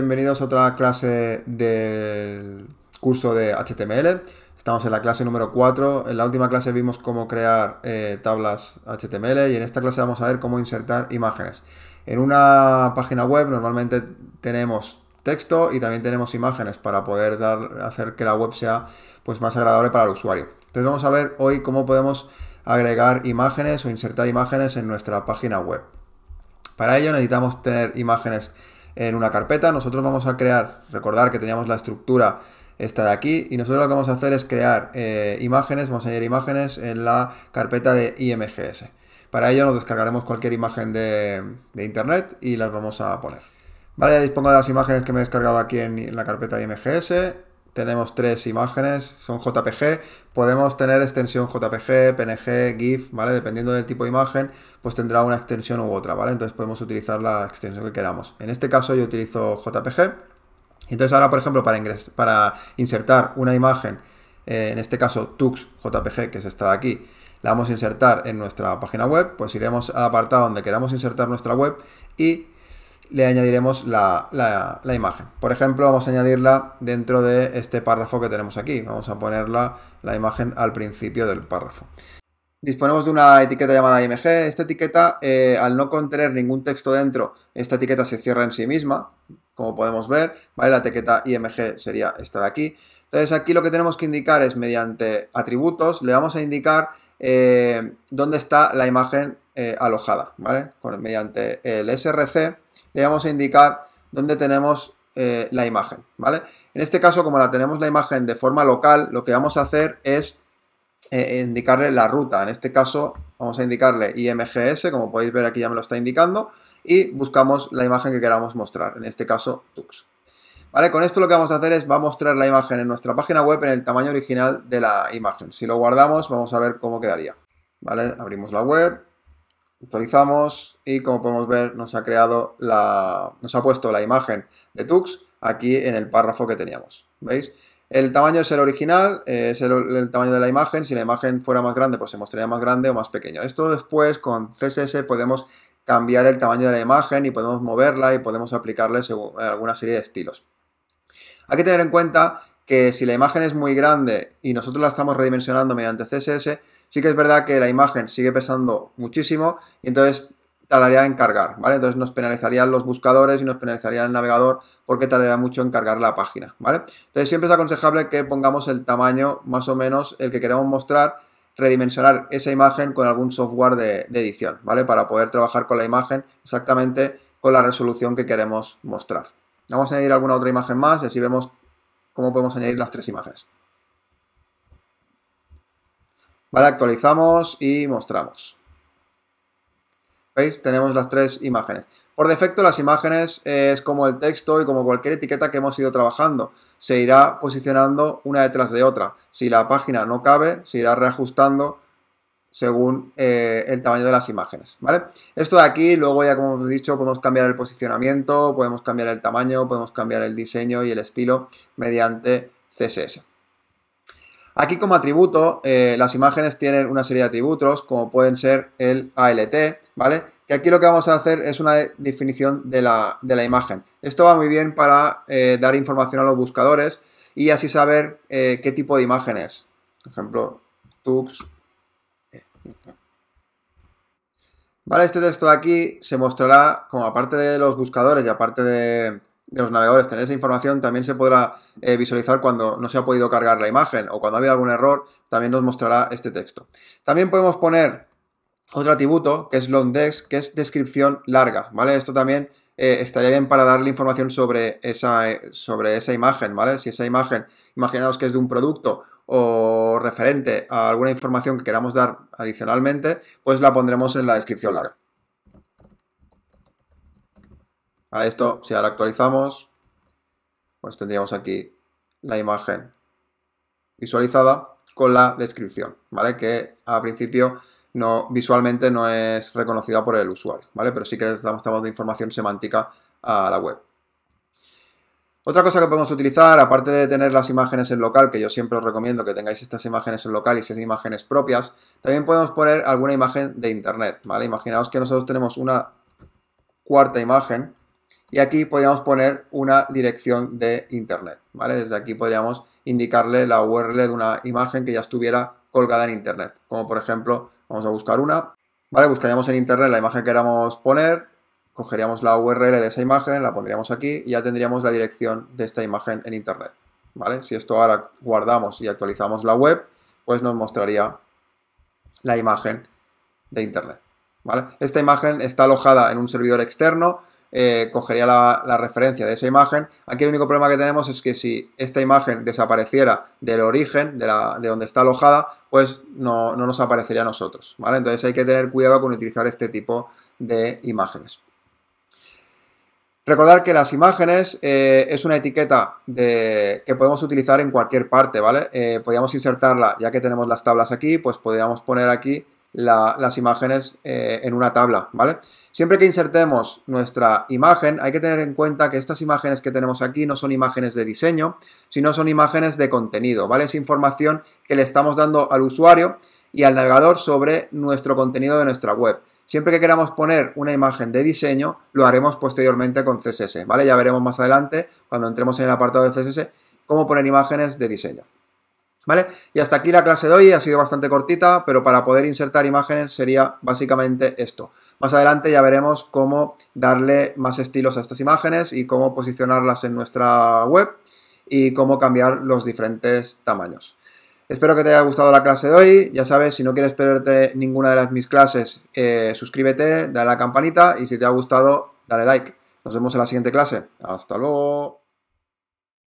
Bienvenidos a otra clase del curso de HTML. Estamos en la clase número 4. En la última clase vimos cómo crear eh, tablas HTML y en esta clase vamos a ver cómo insertar imágenes. En una página web normalmente tenemos texto y también tenemos imágenes para poder dar, hacer que la web sea pues, más agradable para el usuario. Entonces vamos a ver hoy cómo podemos agregar imágenes o insertar imágenes en nuestra página web. Para ello necesitamos tener imágenes en una carpeta. Nosotros vamos a crear, recordar que teníamos la estructura esta de aquí y nosotros lo que vamos a hacer es crear eh, imágenes, vamos a añadir imágenes en la carpeta de IMGS. Para ello nos descargaremos cualquier imagen de, internet y las vamos a poner. Vale, ya dispongo de las imágenes que me he descargado aquí en, en la carpeta IMGS tenemos tres imágenes, son JPG, podemos tener extensión JPG, PNG, GIF, ¿vale? Dependiendo del tipo de imagen, pues tendrá una extensión u otra, ¿vale? Entonces podemos utilizar la extensión que queramos. En este caso yo utilizo JPG. Entonces ahora, por ejemplo, para, para insertar una imagen, eh, en este caso Tux JPG, que es esta de aquí, la vamos a insertar en nuestra página web, pues iremos al apartado donde queramos insertar nuestra web y le añadiremos la, imagen. Por ejemplo, vamos a añadirla dentro de este párrafo que tenemos aquí. Vamos a ponerla la imagen al principio del párrafo. Disponemos de una etiqueta llamada img. Esta etiqueta, eh, al no contener ningún texto dentro, esta etiqueta se cierra en sí misma, como podemos ver. ¿vale? La etiqueta img sería esta de aquí. Entonces aquí lo que tenemos que indicar es mediante atributos, le vamos a indicar eh, dónde está la imagen eh, alojada, ¿vale? mediante el src le vamos a indicar dónde tenemos eh, la imagen, ¿vale? En este caso, como la tenemos la imagen de forma local, lo que vamos a hacer es indicarle la ruta. En este caso vamos a indicarle imgs, como podéis ver aquí ya me lo está indicando, y buscamos la imagen que queramos mostrar, en este caso tux. Con esto lo que vamos a hacer es, va a mostrar la imagen en nuestra página web en el tamaño original de la imagen. Si lo guardamos, vamos a ver cómo quedaría. ¿Vale? Abrimos la web, actualizamos y como podemos ver nos ha creado nos ha puesto la imagen de Tux aquí en el párrafo que teníamos. ¿Veis? El tamaño es el original, eh, es el, tamaño de la imagen. Si la imagen fuera más grande, pues se mostraría más grande o más pequeño. Esto después con CSS podemos cambiar el tamaño de la imagen y podemos moverla y podemos aplicarle alguna serie de estilos. Hay que tener en cuenta que si la imagen es muy grande y nosotros la estamos redimensionando mediante CSS, sí que es verdad que la imagen sigue pesando muchísimo y entonces tardaría en cargar, ¿vale? Entonces nos penalizarían los buscadores y nos penalizaría el navegador porque tardaría mucho en cargar la página, ¿vale? Entonces siempre es aconsejable que pongamos el tamaño más o menos el que queremos mostrar, redimensionar esa imagen con algún software de, de edición, ¿vale? Para poder trabajar con la imagen exactamente con la resolución que queremos mostrar. Vamos a añadir alguna otra imagen más y así vemos cómo podemos añadir las tres imágenes. Vale, actualizamos y mostramos. ¿Veis? Tenemos las tres imágenes. Por defecto las imágenes es como el texto y como cualquier etiqueta que hemos ido trabajando. Se irá posicionando una detrás de otra. Si la página no cabe, se irá reajustando según eh, el tamaño de las imágenes, ¿vale? Esto de aquí, luego ya como he dicho, podemos cambiar el posicionamiento, podemos cambiar el tamaño, podemos cambiar el diseño y el estilo mediante CSS. Aquí como atributo, eh, las imágenes tienen una serie de atributos, como pueden ser el ALT, ¿vale? Que aquí lo que vamos a hacer es una definición de la, imagen. Esto va muy bien para eh, dar información a los buscadores y así saber qué tipo de imágenes. Por ejemplo, tux Vale, este texto de aquí se mostrará, como aparte de los buscadores y aparte de, los navegadores tener esa información, también se podrá eh, visualizar cuando no se ha podido cargar la imagen o cuando ha habido algún error, también nos mostrará este texto. También podemos poner otro atributo que es long que es descripción larga, ¿vale? Esto también eh, estaría bien para darle información sobre esa, eh, sobre esa imagen, ¿vale? Si esa imagen, imaginaos que es de un producto o referente a alguna información que queramos dar adicionalmente, pues la pondremos en la descripción larga. A esto, si ahora actualizamos, pues tendríamos aquí la imagen visualizada con la descripción, ¿vale? Que a principio no, visualmente no es reconocida por el usuario, ¿vale? Pero sí que estamos dando información semántica a la web. Otra cosa que podemos utilizar, aparte de tener las imágenes en local, que yo siempre os recomiendo que tengáis estas imágenes en local y seis imágenes propias, también podemos poner alguna imagen de internet, ¿vale? Imaginaos que nosotros tenemos una cuarta imagen y aquí podríamos poner una dirección de internet, ¿vale? Desde aquí podríamos indicarle la URL de una imagen que ya estuviera colgada en internet. Como por ejemplo, vamos a buscar una, ¿vale? Buscaríamos en internet la imagen que queramos poner, cogeríamos la URL de esa imagen, la pondríamos aquí y ya tendríamos la dirección de esta imagen en internet, ¿vale? Si esto ahora guardamos y actualizamos la web, pues nos mostraría la imagen de internet, ¿vale? Esta imagen está alojada en un servidor externo, eh, cogería la, referencia de esa imagen. Aquí el único problema que tenemos es que si esta imagen desapareciera del origen, de, donde está alojada, pues no, nos aparecería a nosotros, Entonces hay que tener cuidado con utilizar este tipo de imágenes. Recordar que las imágenes eh, es una etiqueta que podemos utilizar en cualquier parte, ¿vale? Eh, podríamos insertarla, ya que tenemos las tablas aquí, pues podríamos poner aquí las imágenes eh, en una tabla, ¿vale? Siempre que insertemos nuestra imagen, hay que tener en cuenta que estas imágenes que tenemos aquí no son imágenes de diseño, sino son imágenes de contenido, ¿vale? Es información que le estamos dando al usuario y al navegador sobre nuestro contenido de nuestra web. Siempre que queramos poner una imagen de diseño, lo haremos posteriormente con CSS, ¿vale? Ya veremos más adelante, cuando entremos en el apartado de CSS, cómo poner imágenes de diseño. Y hasta aquí la clase de hoy, ha sido bastante cortita, pero para poder insertar imágenes sería básicamente esto. Más adelante ya veremos cómo darle más estilos a estas imágenes y cómo posicionarlas en nuestra web y cómo cambiar los diferentes tamaños. Espero que te haya gustado la clase de hoy. Ya sabes, si no quieres perderte ninguna de las, mis clases, eh, suscríbete, dale a la campanita y si te ha gustado, dale like. Nos vemos en la siguiente clase. Hasta luego.